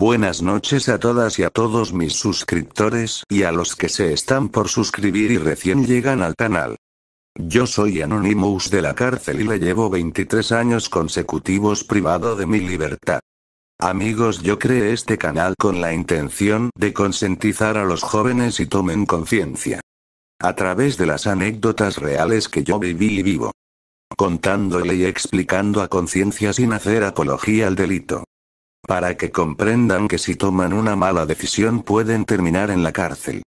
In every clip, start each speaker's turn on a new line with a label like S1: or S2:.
S1: Buenas noches a todas y a todos mis suscriptores y a los que se están por suscribir y recién llegan al canal. Yo soy Anonymous de la cárcel y le llevo 23 años consecutivos privado de mi libertad. Amigos, yo creé este canal con la intención de consentizar a los jóvenes y tomen conciencia. A través de las anécdotas reales que yo viví y vivo. Contándole y explicando a conciencia sin hacer apología al delito. Para que comprendan que si toman una mala decisión pueden terminar en la cárcel.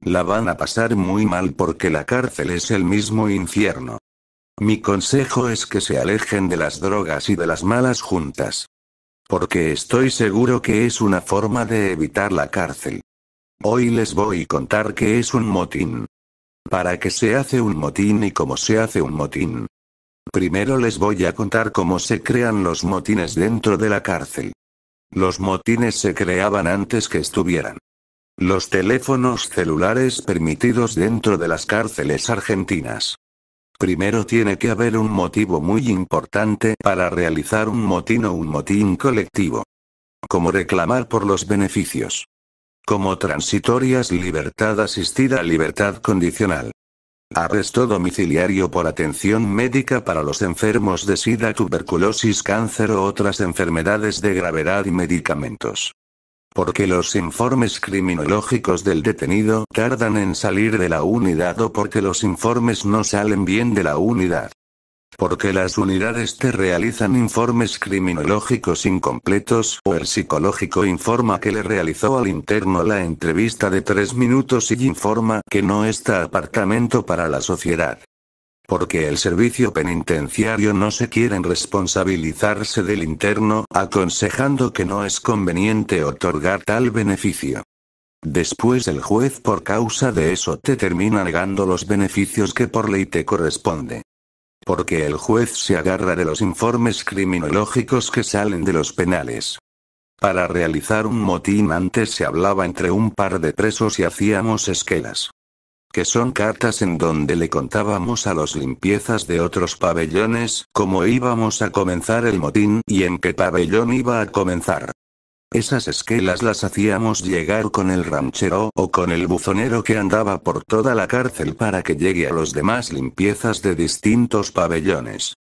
S1: La van a pasar muy mal porque la cárcel es el mismo infierno. Mi consejo es que se alejen de las drogas y de las malas juntas. Porque estoy seguro que es una forma de evitar la cárcel. Hoy les voy a contar qué es un motín. Para qué se hace un motín y cómo se hace un motín. Primero les voy a contar cómo se crean los motines dentro de la cárcel. Los motines se creaban antes que estuvieran. Los teléfonos celulares permitidos dentro de las cárceles argentinas. Primero tiene que haber un motivo muy importante para realizar un motín o un motín colectivo. Como reclamar por los beneficios. Como transitorias libertad asistida, libertad condicional. Arresto domiciliario por atención médica para los enfermos de SIDA, tuberculosis, cáncer o otras enfermedades de gravedad y medicamentos. Porque los informes criminológicos del detenido tardan en salir de la unidad o porque los informes no salen bien de la unidad porque las unidades te realizan informes criminológicos incompletos o el psicológico informa que le realizó al interno la entrevista de tres minutos y informa que no está apartamento para la sociedad. Porque el servicio penitenciario no se quiere responsabilizarse del interno, aconsejando que no es conveniente otorgar tal beneficio. Después el juez por causa de eso te termina negando los beneficios que por ley te corresponde. Porque el juez se agarra de los informes criminológicos que salen de los penales. Para realizar un motín antes se hablaba entre un par de presos y hacíamos esquelas. Que son cartas en donde le contábamos a los limpiezas de otros pabellones cómo íbamos a comenzar el motín y en qué pabellón iba a comenzar. Esas esquelas las hacíamos llegar con el ranchero o con el buzonero que andaba por toda la cárcel para que llegue a los demás limpiezas de distintos pabellones.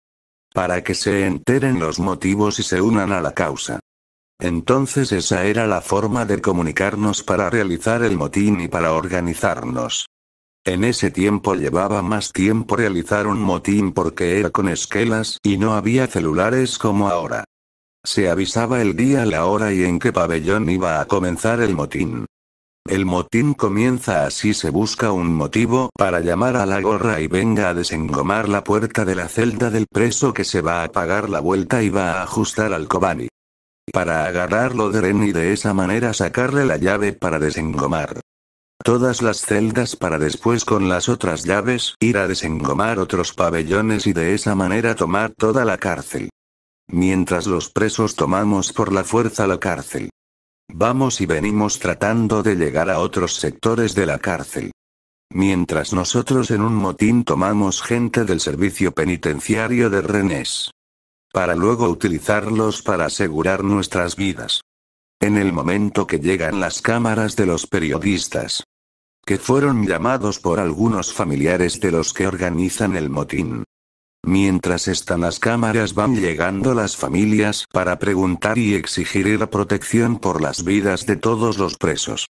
S1: Para que se enteren los motivos y se unan a la causa. Entonces esa era la forma de comunicarnos para realizar el motín y para organizarnos. En ese tiempo llevaba más tiempo realizar un motín porque era con esquelas y no había celulares como ahora. Se avisaba el día, la hora y en qué pabellón iba a comenzar el motín. El motín comienza así, se busca un motivo para llamar a la gorra y venga a desengomar la puerta de la celda del preso que se va a pagar la vuelta y va a ajustar al cobani. Para agarrarlo de Ren y de esa manera sacarle la llave para desengomar todas las celdas para después con las otras llaves ir a desengomar otros pabellones y de esa manera tomar toda la cárcel. Mientras los presos tomamos por la fuerza la cárcel. Vamos y venimos tratando de llegar a otros sectores de la cárcel. Mientras nosotros en un motín tomamos gente del servicio penitenciario de Renés. Para luego utilizarlos para asegurar nuestras vidas. En el momento que llegan las cámaras de los periodistas. Que fueron llamados por algunos familiares de los que organizan el motín. Mientras están las cámaras van llegando las familias para preguntar y exigir la protección por las vidas de todos los presos.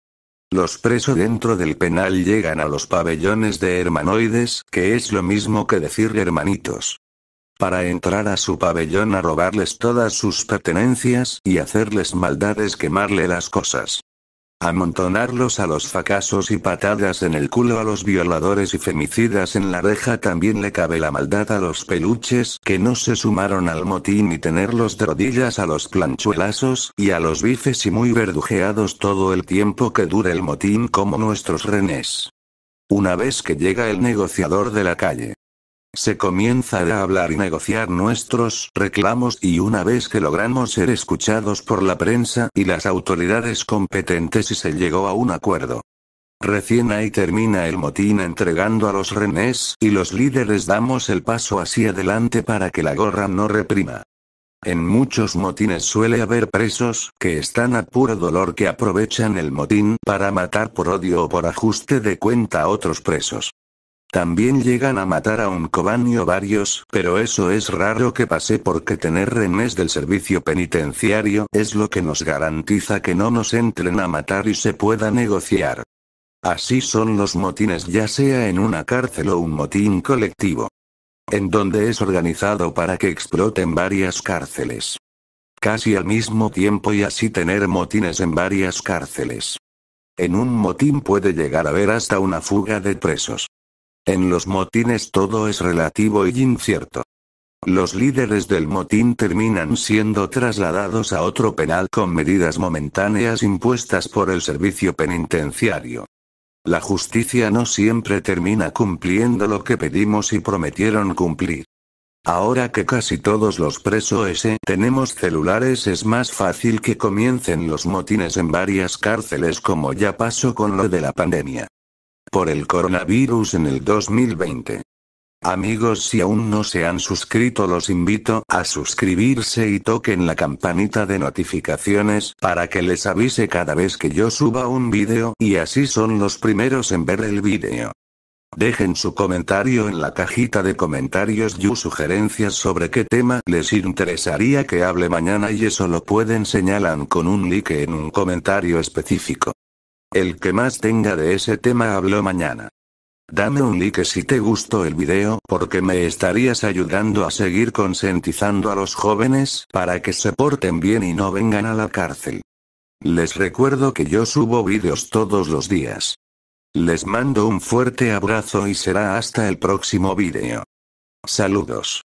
S1: Los presos dentro del penal llegan a los pabellones de hermanoides, que es lo mismo que decir hermanitos. Para entrar a su pabellón a robarles todas sus pertenencias y hacerles maldades quemarle las cosas. Amontonarlos a los fracasos y patadas en el culo a los violadores y femicidas en la reja también le cabe la maldad a los peluches que no se sumaron al motín y tenerlos de rodillas a los planchuelazos y a los bifes y muy verdujeados todo el tiempo que dure el motín como nuestros renes. Una vez que llega el negociador de la calle, se comienza a hablar y negociar nuestros reclamos y una vez que logramos ser escuchados por la prensa y las autoridades competentes y se llegó a un acuerdo. Recién ahí termina el motín entregando a los renés y los líderes damos el paso hacia adelante para que la gorra no reprima. En muchos motines suele haber presos que están a puro dolor que aprovechan el motín para matar por odio o por ajuste de cuenta a otros presos. También llegan a matar a un cobanio varios, pero eso es raro que pase porque tener remes del servicio penitenciario es lo que nos garantiza que no nos entren a matar y se pueda negociar. Así son los motines ya sea en una cárcel o un motín colectivo. En donde es organizado para que exploten varias cárceles. Casi al mismo tiempo y así tener motines en varias cárceles. En un motín puede llegar a haber hasta una fuga de presos. En los motines todo es relativo y incierto. Los líderes del motín terminan siendo trasladados a otro penal con medidas momentáneas impuestas por el servicio penitenciario. La justicia no siempre termina cumpliendo lo que pedimos y prometieron cumplir. Ahora que casi todos los presos tenemos celulares es más fácil que comiencen los motines en varias cárceles como ya pasó con lo de la pandemia por el coronavirus en el 2020. Amigos si aún no se han suscrito los invito a suscribirse y toquen la campanita de notificaciones para que les avise cada vez que yo suba un vídeo y así son los primeros en ver el vídeo. Dejen su comentario en la cajita de comentarios y sugerencias sobre qué tema les interesaría que hable mañana y eso lo pueden señalar con un like en un comentario específico. El que más tenga de ese tema habló mañana. Dame un like si te gustó el video porque me estarías ayudando a seguir consentizando a los jóvenes para que se porten bien y no vengan a la cárcel. Les recuerdo que yo subo videos todos los días. Les mando un fuerte abrazo y será hasta el próximo video. Saludos.